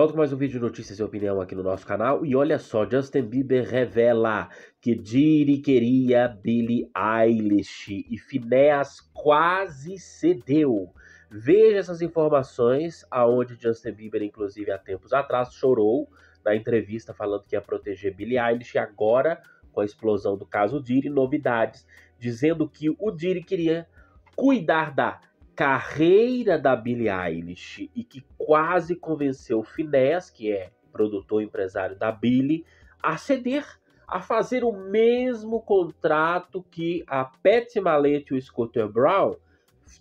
Volto com mais um vídeo de notícias e opinião aqui no nosso canal. E olha só, Justin Bieber revela que Diri queria Billie Eilish e Phineas quase cedeu. Veja essas informações, aonde Justin Bieber, inclusive, há tempos atrás, chorou na entrevista falando que ia proteger Billie Eilish e agora, com a explosão do caso Diri, novidades, dizendo que o Diri queria cuidar da carreira da Billie Eilish e que quase convenceu Finés, que é produtor empresário da Billy, a ceder, a fazer o mesmo contrato que a Pat Malete e o Scooter Brown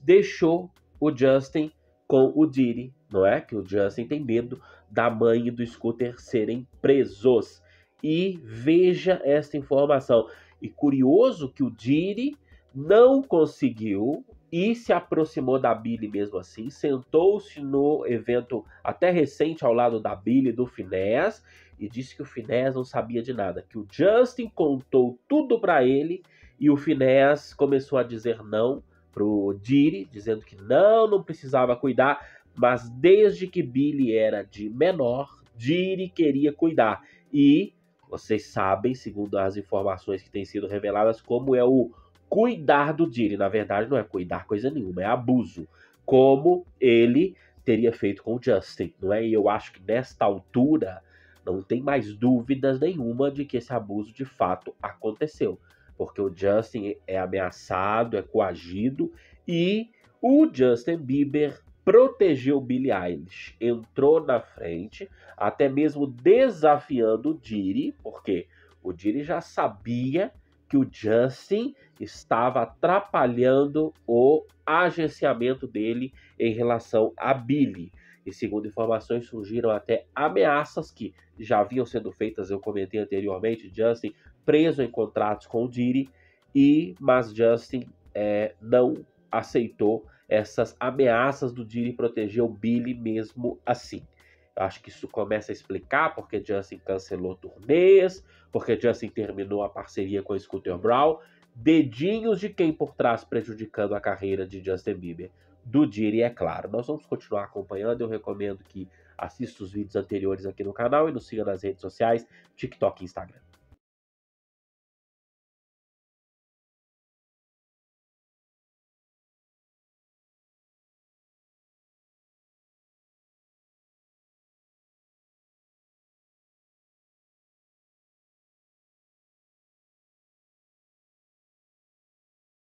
deixou o Justin com o Diddy, não é? Que o Justin tem medo da mãe e do Scooter serem presos. E veja esta informação. E curioso que o Diri não conseguiu e se aproximou da Billy mesmo assim, sentou-se no evento até recente ao lado da Billy do Finés e disse que o Finés não sabia de nada, que o Justin contou tudo para ele e o Finés começou a dizer não pro Diri, dizendo que não, não precisava cuidar, mas desde que Billy era de menor, Diri queria cuidar. E vocês sabem, segundo as informações que têm sido reveladas, como é o cuidar do Diri. Na verdade, não é cuidar coisa nenhuma, é abuso. Como ele teria feito com o Justin, não é? E eu acho que nesta altura não tem mais dúvidas nenhuma de que esse abuso de fato aconteceu. Porque o Justin é ameaçado, é coagido e o Justin Bieber protegeu Billie Eilish, entrou na frente, até mesmo desafiando o Diri, porque o Diri já sabia que o Justin estava atrapalhando o agenciamento dele em relação a Billy. E segundo informações, surgiram até ameaças que já haviam sendo feitas, eu comentei anteriormente, Justin preso em contratos com o Diri, e, mas Justin é, não aceitou essas ameaças do Diri proteger o Billy mesmo assim. Acho que isso começa a explicar porque Justin cancelou turnês, porque Justin terminou a parceria com a Scooter Brown. Dedinhos de quem por trás prejudicando a carreira de Justin Bieber. Do Diri, é claro. Nós vamos continuar acompanhando. Eu recomendo que assista os vídeos anteriores aqui no canal e nos siga nas redes sociais, TikTok e Instagram.